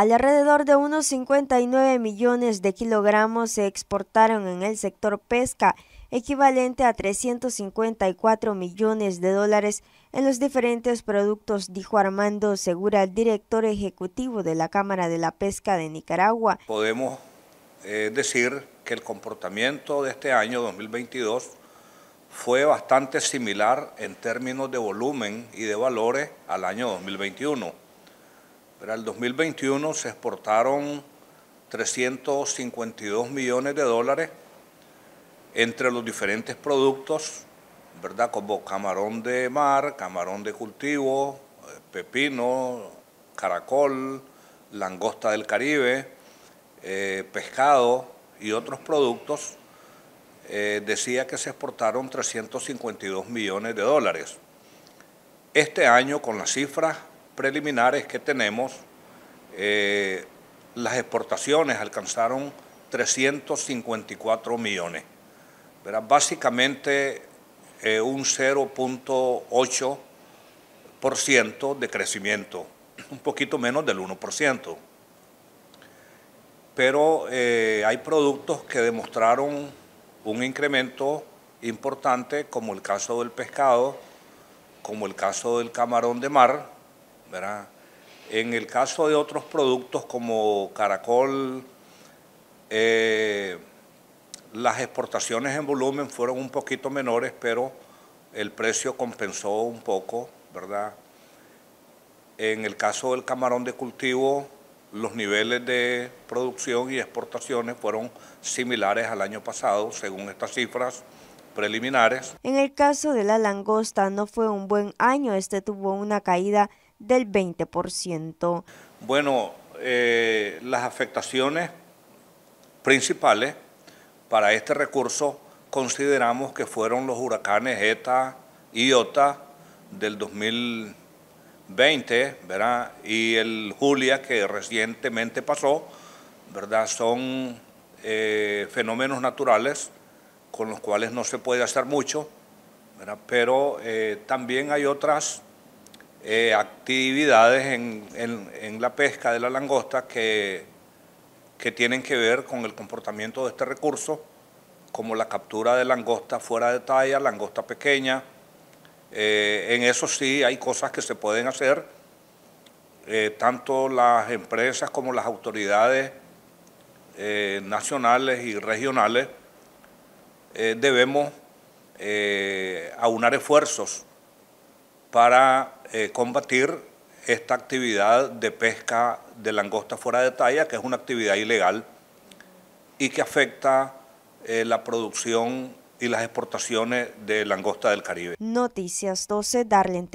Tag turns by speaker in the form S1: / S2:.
S1: Alrededor de unos 59 millones de kilogramos se exportaron en el sector pesca, equivalente a 354 millones de dólares en los diferentes productos, dijo Armando Segura, el director ejecutivo de la Cámara de la Pesca de Nicaragua.
S2: Podemos eh, decir que el comportamiento de este año 2022 fue bastante similar en términos de volumen y de valores al año 2021 para el 2021 se exportaron 352 millones de dólares entre los diferentes productos, ¿verdad? Como camarón de mar, camarón de cultivo, eh, pepino, caracol, langosta del Caribe, eh, pescado y otros productos. Eh, decía que se exportaron 352 millones de dólares. Este año, con las cifras preliminares que tenemos, eh, las exportaciones alcanzaron 354 millones. Básicamente eh, un 0.8% de crecimiento, un poquito menos del 1%. Pero eh, hay productos que demostraron un incremento importante, como el caso del pescado, como el caso del camarón de mar, ¿verdad? En el caso de otros productos como caracol, eh, las exportaciones en volumen fueron un poquito menores, pero el precio compensó un poco, ¿verdad? En el caso del camarón de cultivo, los niveles de producción y exportaciones fueron similares al año pasado, según estas cifras preliminares.
S1: En el caso de la langosta, no fue un buen año, este tuvo una caída del 20%. Bueno,
S2: eh, las afectaciones principales para este recurso consideramos que fueron los huracanes ETA y OTA del 2020, ¿verdad? Y el Julia que recientemente pasó, ¿verdad? Son eh, fenómenos naturales con los cuales no se puede hacer mucho, ¿verdad? Pero eh, también hay otras eh, actividades en, la pesca de la langosta que, que tienen que ver con el comportamiento de este recurso, como la captura de langosta fuera de talla, langosta pequeña. Eh, en eso sí hay cosas que se pueden hacer, eh, tanto las empresas como las autoridades nacionales y regionales debemos aunar esfuerzos para eh, combatir esta actividad de pesca de langosta fuera de talla, que es una actividad ilegal y que afecta eh, la producción y las exportaciones de langosta del Caribe.
S1: Noticias 12, Darlene